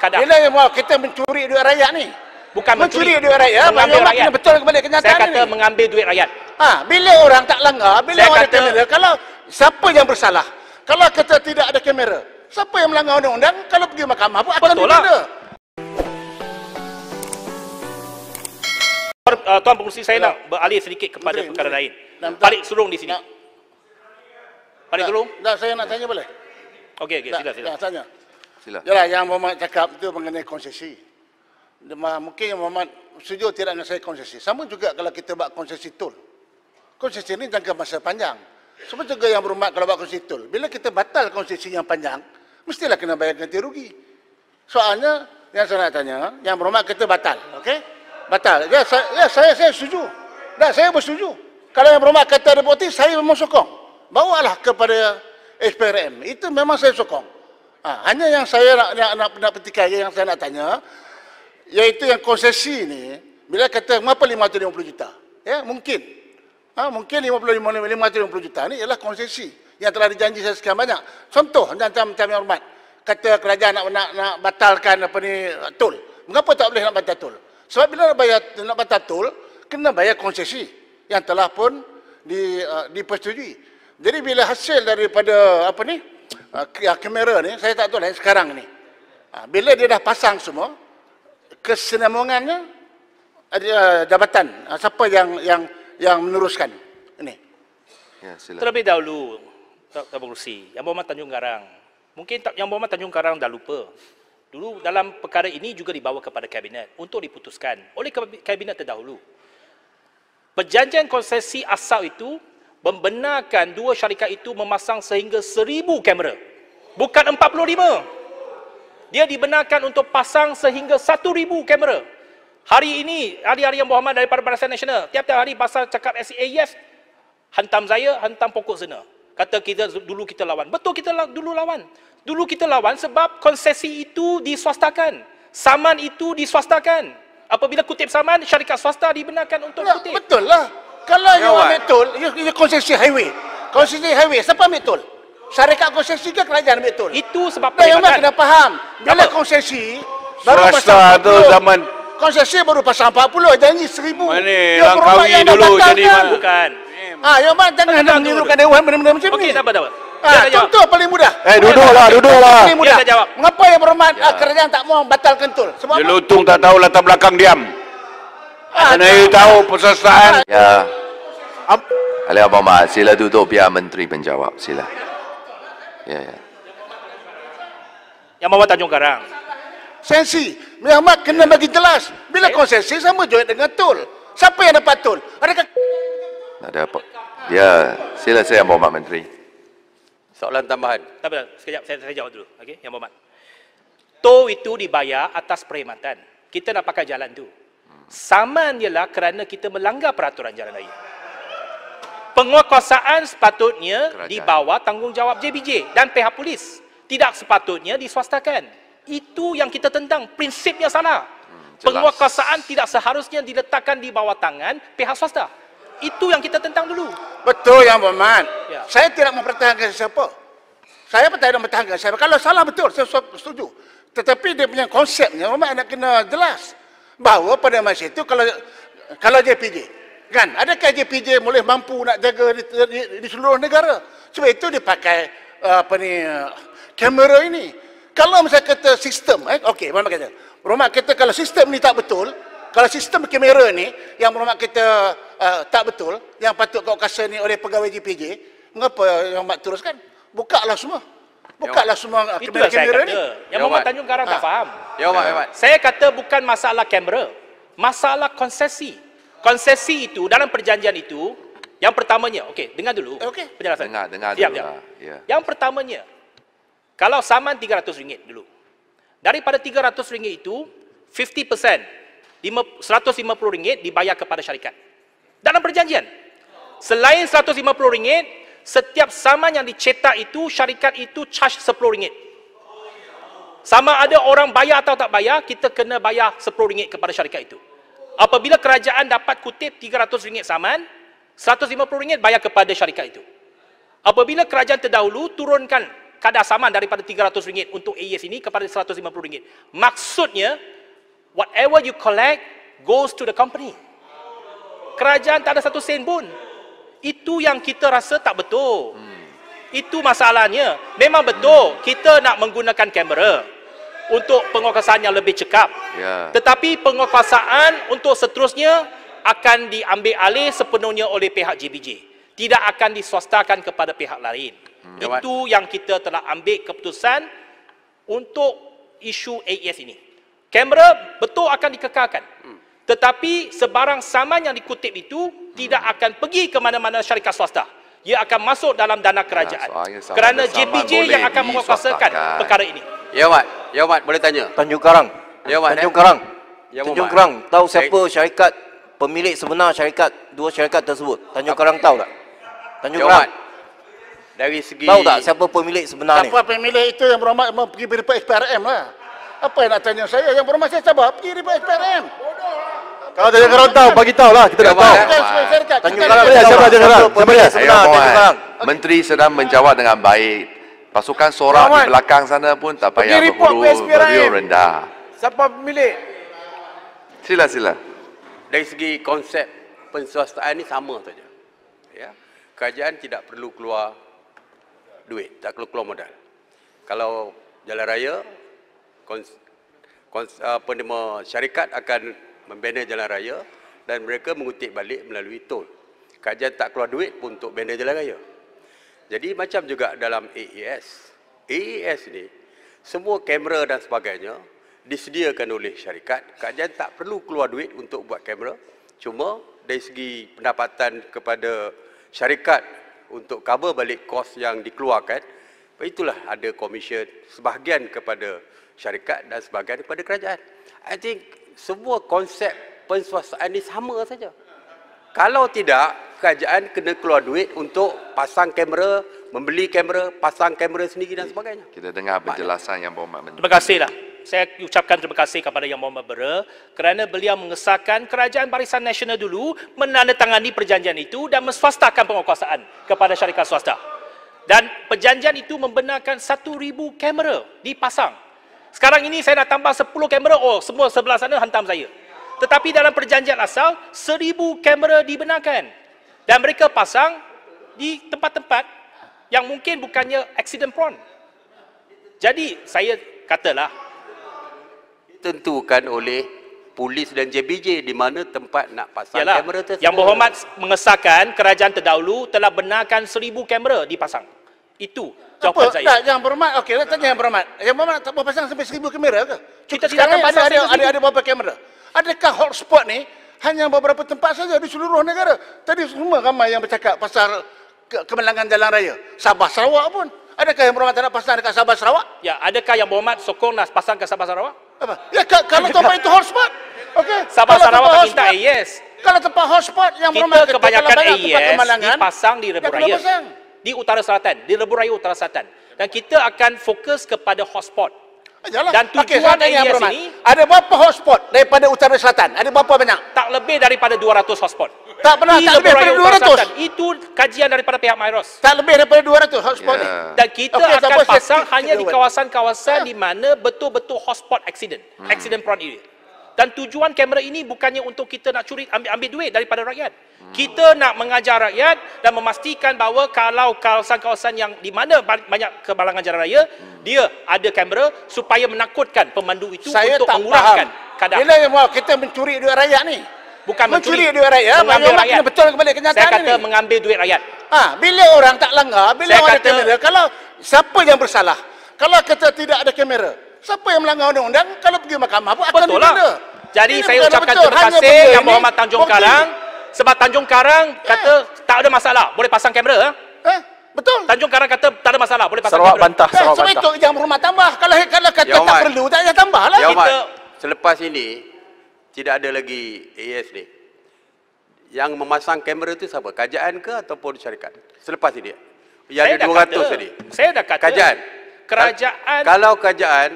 kadang. Bila yang kita mencuri duit rakyat ni? Bukan mencuri, mencuri duit rakyat, mengambil rakyat. Kena betul kembali kenyataan Saya kata ni. mengambil duit rakyat. Ha, bila orang tak langgar, bila Saya orang kata, kena, kalau siapa yang bersalah? Kalau kita tidak ada kamera, siapa yang melanggar undang-undang? Kalau pergi mahkamah pun akan lah. Tuan eh, Pengurusi saya ya. nak beralih sedikit kepada menteri, perkara lain. Farid Surung di sini. Farid ya. Surung? saya nak tanya boleh? Okey, okey, sila, sila. Ya, tanya. Sila. Yalah, yang Muhammad cakap itu mengenai konsesi. Mungkin yang Muhammad setuju tidak nak saya konsesi. Sama juga kalau kita buat konsesi tol. Konsesi ini jangka masa panjang. Sama juga yang berhormat kalau buat konsesi tol. Bila kita batal konsesi yang panjang, mestilah kena bayar ganti rugi. Soalnya, yang saya nak tanya, yang berhormat kita batal. okay, Batal. Ya, saya, ya, saya, saya setuju. Dan saya bersetuju. Kalau yang berhormat kata ada bukti, saya memang sokong. Bawalah kepada SPRM. Itu memang saya sokong. Ha, hanya yang saya nak nak nak, nak petikai yang saya nak tanya iaitu yang konsesi ni bila kata mengapa 550 juta? Ya, mungkin. Ha, mungkin 55 550 juta ni ialah konsesi yang telah dijanji saya sekian banyak. Contoh macam macam yang hormat kata kerajaan nak nak, nak batalkan apa ni tol. Mengapa tak boleh nak batal tol? Sebab bila nak bayar nak batal tol kena bayar konsesi yang telah pun di uh, dipersetujui. Jadi bila hasil daripada apa ni uh, kamera ni, saya tak tahu lah sekarang ni. Uh, bila dia dah pasang semua, kesenamungannya ada uh, jabatan. Uh, siapa yang yang yang meneruskan ini? Ya, sila. Terlebih dahulu, Tuan Tuan Berusi, Yang Berhormat Tanjung Karang. Mungkin Yang Berhormat Tanjung Karang dah lupa. Dulu dalam perkara ini juga dibawa kepada Kabinet untuk diputuskan oleh Kabinet terdahulu. Perjanjian konsesi asal itu membenarkan dua syarikat itu memasang sehingga seribu kamera. Bukan empat puluh lima. Dia dibenarkan untuk pasang sehingga satu ribu kamera. Hari ini, hari-hari yang berhormat daripada Barisan Nasional, tiap-tiap hari pasal cakap SEA yes, hantam saya, hantam pokok sana. Kata kita dulu kita lawan. Betul kita dulu lawan. Dulu kita lawan sebab konsesi itu diswastakan. Saman itu diswastakan. Apabila kutip saman, syarikat swasta dibenarkan untuk ya, kutip. Betul lah. Kalau you ambil tol, you, you konsesi highway. Konsesi highway, siapa ambil tol? Syarikat konsesi ke kerajaan ambil tol? Itu sebab Dan pelibatan. kena faham. Bila apa? konsesi, baru Swasta pasal 40. zaman. Konsesi baru pasal 40, janji 1000. Mana, langkawi dulu jadi kan? Bukan. Ah, ha, ya mak jangan hendak menirukan dewan benda-benda macam okay, ni. Okey, sabar sabar. Ha, contoh paling mudah. Eh, duduklah, duduklah. Paling mudah. Mengapa yang berhormat ah, ya. kerajaan tak mau batalkan tol? Sebab Dia lutung tak tahu latar belakang diam. Kerana awak tahu persesaan. Ya. Ab Alia Abang Mat, sila duduk biar Menteri menjawab. Sila. Ya, ya. Yang Mama Tanjung Karang. Sensi. Yang Ahmad kena bagi jelas. Bila eh? konsensi sama join dengan tol. Siapa yang dapat tol? Adakah... Ada apa? Ya, sila saya yang Mat Menteri. Soalan tambahan. Tak apa, sekejap saya, saya jawab dulu. Okay? Yang Mohamad. Tol itu dibayar atas perkhidmatan. Kita nak pakai jalan tu. Saman ialah kerana kita melanggar peraturan jalan raya. Penguasaan sepatutnya Kerajaan. di bawah tanggungjawab JBJ dan pihak polis. Tidak sepatutnya diswastakan. Itu yang kita tentang. Prinsipnya salah. Hmm, Penguatkuasaan tidak seharusnya diletakkan di bawah tangan pihak swasta. Itu yang kita tentang dulu. Betul yang berman. Ya. Saya tidak mempertahankan siapa. Saya pun tidak mempertahankan sesiapa. Kalau salah betul, saya setuju. Tetapi dia punya konsepnya memang nak kena jelas bahawa pada masa itu kalau kalau JPJ kan adakah JPJ boleh mampu nak jaga di, di, di seluruh negara sebab itu dia pakai eh, apa ni kamera ini kalau misalnya kata sistem eh okey mana kata rumah kita kalau sistem ni tak betul kalau sistem kamera ni yang rumah kita uh, tak betul yang patut kau kasih ni oleh pegawai JPJ mengapa yang mak teruskan Buka lah semua Bukanlah semua kena kamera ni. Yang Muhammad Tanjung sekarang tak ah. faham. Ya, Muhammad, ya. Muhammad. Saya kata bukan masalah kamera. Masalah konsesi. Konsesi itu dalam perjanjian itu yang pertamanya, okey, dengar dulu. Okay. Penjelasan. Dengar, dengar siap, dulu. Siap. Lah. Ya. Yang pertamanya, kalau saman RM300 dulu. Daripada RM300 itu, 50% RM150 dibayar kepada syarikat. Dalam perjanjian. Selain RM150, setiap saman yang dicetak itu syarikat itu charge RM10 sama ada orang bayar atau tak bayar kita kena bayar RM10 kepada syarikat itu apabila kerajaan dapat kutip RM300 saman RM150 bayar kepada syarikat itu apabila kerajaan terdahulu turunkan kadar saman daripada RM300 untuk AES ini kepada RM150 maksudnya whatever you collect goes to the company kerajaan tak ada satu sen pun itu yang kita rasa tak betul hmm. itu masalahnya memang betul hmm. kita nak menggunakan kamera untuk penguasaan yang lebih cekap yeah. tetapi penguasaan untuk seterusnya akan diambil alih sepenuhnya oleh pihak JBJ tidak akan diswastakan kepada pihak lain hmm. itu yang kita telah ambil keputusan untuk isu AES ini kamera betul akan dikekalkan hmm. tetapi sebarang saman yang dikutip itu tidak akan pergi ke mana-mana syarikat swasta. Ia akan masuk dalam dana kerajaan. Ya, Kerana JPJ yang akan menguasakan perkara ini. Ya, Wat. Ya, Wat. Boleh tanya. Tanjung Karang. Ya, Wat. Tanjung eh? Karang. Ya, Tanjung Karang. Tahu siapa syarikat pemilik sebenar syarikat dua syarikat tersebut? Tanjung Karang tahu tak? Tanjung ya, Karang. Dari segi... Tahu tak siapa pemilik sebenar siapa ni? Siapa pemilik itu yang berhormat pergi beri SPRM lah. Apa yang nak tanya saya? Yang berhormat saya sabar. Pergi beri SPRM. Oh. Kalau tanya kerang tahu, bagi tahu lah. Kita dah tahu. Eh? Tanya kerang. Siapa tanya kerang? Siapa dia? Sebenar, tanya Menteri sedang menjawab dengan baik. Pasukan sorak di belakang sana pun tak payah berhulu. Radio rendah. Siapa pemilik? Sila, sila. Dari segi konsep pensuastaan ini sama saja. Ya. Kerajaan tidak perlu keluar duit, tak perlu keluar modal. Kalau jalan raya, kons, kons, apa syarikat akan membina jalan raya dan mereka mengutip balik melalui tol. Kajian tak keluar duit pun untuk bina jalan raya. Jadi macam juga dalam AES. AES ni semua kamera dan sebagainya disediakan oleh syarikat. Kajian tak perlu keluar duit untuk buat kamera. Cuma dari segi pendapatan kepada syarikat untuk cover balik kos yang dikeluarkan, itulah ada komisen sebahagian kepada syarikat dan sebahagian kepada kerajaan. I think semua konsep pensuasaan ini sama saja. Kalau tidak, kerajaan kena keluar duit untuk pasang kamera, membeli kamera, pasang kamera sendiri dan sebagainya. Kita dengar penjelasan Yang Berhormat Menteri. Terima kasihlah. Saya ucapkan terima kasih kepada Yang Berhormat Bera kerana beliau mengesahkan kerajaan barisan nasional dulu menandatangani perjanjian itu dan menswastakan penguasaan kepada syarikat swasta. Dan perjanjian itu membenarkan 1,000 kamera dipasang sekarang ini saya nak tambah 10 kamera, oh semua sebelah sana hantam saya. Tetapi dalam perjanjian asal, 1000 kamera dibenarkan. Dan mereka pasang di tempat-tempat yang mungkin bukannya accident prone. Jadi saya katalah tentukan oleh polis dan JBJ di mana tempat nak pasang Yalah, kamera tersebut. Yang berhormat mengesahkan kerajaan terdahulu telah benarkan 1000 kamera dipasang. Itu jawapan saya. Tak, yang berhormat. Okey, nak tanya yang berhormat. Yang berhormat tak boleh pasang sampai seribu kamera ke? Cukup Kita sekarang pasang ada, ada, ada berapa kamera? Adakah hotspot ni hanya beberapa tempat saja di seluruh negara? Tadi semua ramai yang bercakap pasal ke- kemenangan jalan raya. Sabah Sarawak pun. Adakah yang berhormat nak pasang dekat Sabah Sarawak? Ya, adakah yang berhormat sokong nak pasang ke Sabah Sarawak? Apa? Ya, ke- kalau tempat itu hotspot. okay. Sabah kalau Sarawak minta yes. Kalau tempat hotspot yang berhormat kita kebanyakan AES e dipasang di Rebu Raya. Ya, di utara selatan, di lebuh raya utara selatan. Dan kita akan fokus kepada hotspot. Ayalah. Ah, Dan tujuan okay, yang yang ini, ada berapa hotspot daripada utara selatan? Ada berapa banyak? Tak lebih daripada 200 hotspot. Tak pernah tak lebih daripada 200. Selatan. Itu kajian daripada pihak Myros. Tak lebih daripada 200 hotspot yeah. ni. Ya. Dan kita okay, akan pasang hanya di kawasan-kawasan yeah. di mana betul-betul hotspot accident. Hmm. Accident prone area. Dan tujuan kamera ini bukannya untuk kita nak curi ambil ambil duit daripada rakyat. Kita nak mengajar rakyat dan memastikan bahawa kalau kawasan-kawasan yang di mana banyak kebalangan jalan raya, hmm. dia ada kamera supaya menakutkan pemandu itu Saya untuk mengurangkan kadar. tak yang mahu kita mencuri duit rakyat ni? Bukan mencuri, mencuri duit rakyat, mengambil rakyat. betul kembali kenyataan ini. Saya kata ini. mengambil duit rakyat. Ha, bila orang tak langgar, bila Saya orang kata, ada kamera, kalau siapa yang bersalah? Kalau kita tidak ada kamera, Siapa yang melanggar undang-undang kalau pergi mahkamah pun akan lah. dipenda. Jadi ini saya ucapkan betul. terima kasih yang Muhammad Tanjung Bukti. Karang sebab Tanjung Karang eh. kata tak ada masalah, boleh pasang kamera. Ha? Eh? Betul. Tanjung Karang kata tak ada masalah, boleh pasang Sarawak kamera. Bantah, eh, sebab bantah. itu yang Muhammad tambah. Kalau kalau kata ya, tak perlu, tak ada tambahlah. Ya, kita selepas ini tidak ada lagi AS ni. Yang memasang kamera itu siapa? Kajian ke ataupun syarikat? Selepas ini. Yang saya ada 200 kata, tadi. Saya dah kata. Kajian. Kerajaan. Kalau kerajaan,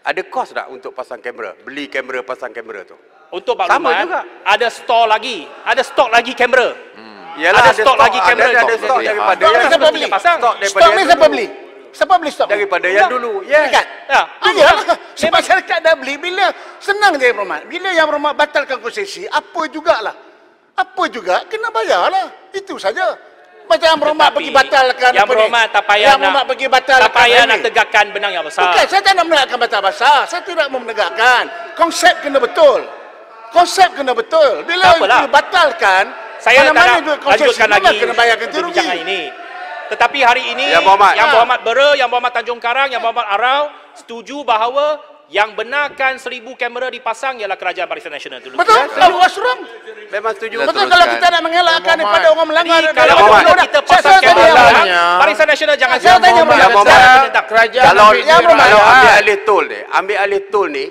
ada kos tak untuk pasang kamera? Beli kamera, pasang kamera tu. Untuk Pak Sama Luman, juga. ada stok lagi. Ada stok lagi kamera. Hmm. Yalah, ada, ada stok lagi kamera. Ada, ada stok daripada stok yang siapa beli? Stok daripada stok yang siapa beli? Siapa beli stok? Daripada yang, yang dulu. Ya. Yes. Kan? Ya. Ya. Si masyarakat dah beli bila senang dia rumah. Bila yang rumah batalkan konsesi, apa jugalah. Apa juga kena bayarlah. Itu saja. Macam yang berhormat pergi batalkan Yang berhormat tak payah yang nak pergi batalkan Tak payah nak tegakkan benang yang besar Bukan, saya tak nak menegakkan batal besar Saya tidak mau menegakkan Konsep kena betul Konsep kena betul Bila itu batalkan Saya tak nak lanjutkan lagi Kena bayar ganti rugi ini. Tetapi hari ini Yang berhormat Yang berhormat Bera, Yang berhormat Tanjung Karang Yang berhormat Arau Setuju bahawa yang benarkan seribu kamera dipasang ialah kerajaan Parisian Nasional dulu. Betul. Ya, Allah Asram. Memang setuju. Betul teruskan. kalau kita nak mengelakkan daripada orang melanggar. Jadi, kalau kita pasang kamera, Parisian Nasional jangan saya tanya Muhammad. Muhammad. Ya, Muhammad. Kerajaan kalau, ya, kalau ambil ah. alih tol ni, ambil alih tol ni,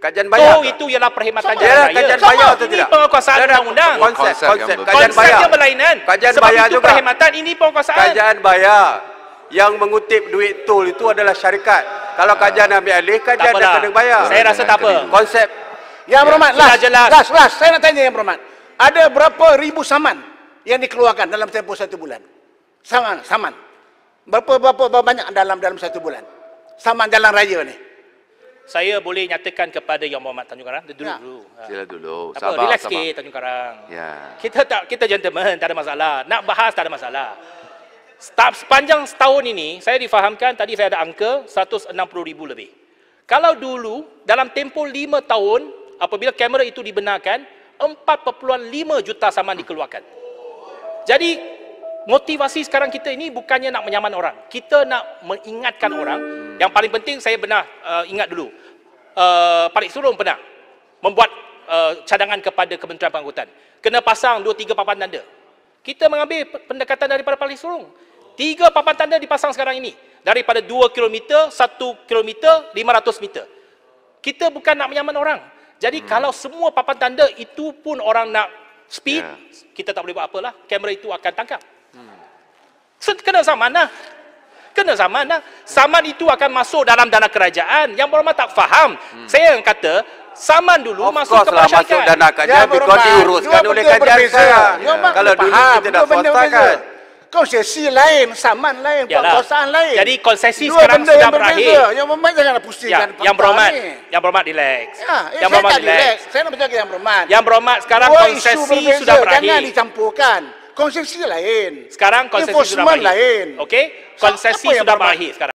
Kajian bayar. Tuh, oh, itu ialah perhimpatan jalan raya. Kajian bayar atau tidak? Ini penguasaan undang-undang. Konsep, konsep. konsep. Kajian bayar. Konsepnya berlainan. Kajian Sebab bayar itu juga. perhimpatan, ini penguasaan. Kajian bayar. Yang mengutip duit tol itu adalah syarikat. Kalau kajian ambil alih, kajian dah kena bayar. Saya rasa tak apa. Konsep. Ya, yang berhormat, last. Jelas. Last, last. Saya nak tanya yang berhormat. Ada berapa ribu saman yang dikeluarkan dalam tempoh satu bulan? Saman, saman. Berapa, berapa, berapa banyak dalam dalam satu bulan? Saman jalan raya ni. Saya boleh nyatakan kepada Yang Muhammad Tanjung Karang dulu. Ya. dulu. Ha. Sila dulu. Apa, sabar, relax sabar. sikit Tanjung Karang. Ya. Kita tak kita gentleman, tak ada masalah. Nak bahas tak ada masalah. Setap, sepanjang setahun ini, saya difahamkan tadi saya ada angka 160 ribu lebih. Kalau dulu, dalam tempoh 5 tahun, apabila kamera itu dibenarkan, 4.5 juta saman dikeluarkan. Jadi, motivasi sekarang kita ini bukannya nak menyaman orang. Kita nak mengingatkan orang. Yang paling penting, saya benar uh, eh, ingat dulu. Uh, eh, Parik Surung pernah membuat uh, cadangan kepada Kementerian Pengangkutan. Kena pasang 2-3 papan tanda. Kita mengambil pendekatan daripada Parik Surung. Tiga papan tanda dipasang sekarang ini. Daripada 2 km, 1 km, 500 meter. Kita bukan nak menyaman orang. Jadi hmm. kalau semua papan tanda itu pun orang nak speed, yeah. kita tak boleh buat apalah. Kamera itu akan tangkap. Hmm. Kena zaman lah. Kena zaman lah. Saman itu akan masuk dalam dana kerajaan. Yang berhormat tak faham. Hmm. Saya yang kata, Saman dulu of masuk lah, ke masyarakat. masuk dana kerajaan. Ya, because oleh kerajaan. Ya. Kalau dulu kita dah faham. kan. Kau sesi lain, saman lain, Yalah. lain. Jadi konsesi Dua sekarang sudah yang berakhir. Berbeza. Yang ya, berhormat jangan pusingkan. Ya, yang berhormat, yang berhormat relax. Ya, eh, yang berhormat relax. Saya nak bercakap yang berhormat. Yang berhormat sekarang Dua konsesi sudah berakhir. Jangan dicampurkan. Konsesi lain. Sekarang konsesi sudah berakhir. lain. Okey. Konsesi sudah berakhir sekarang.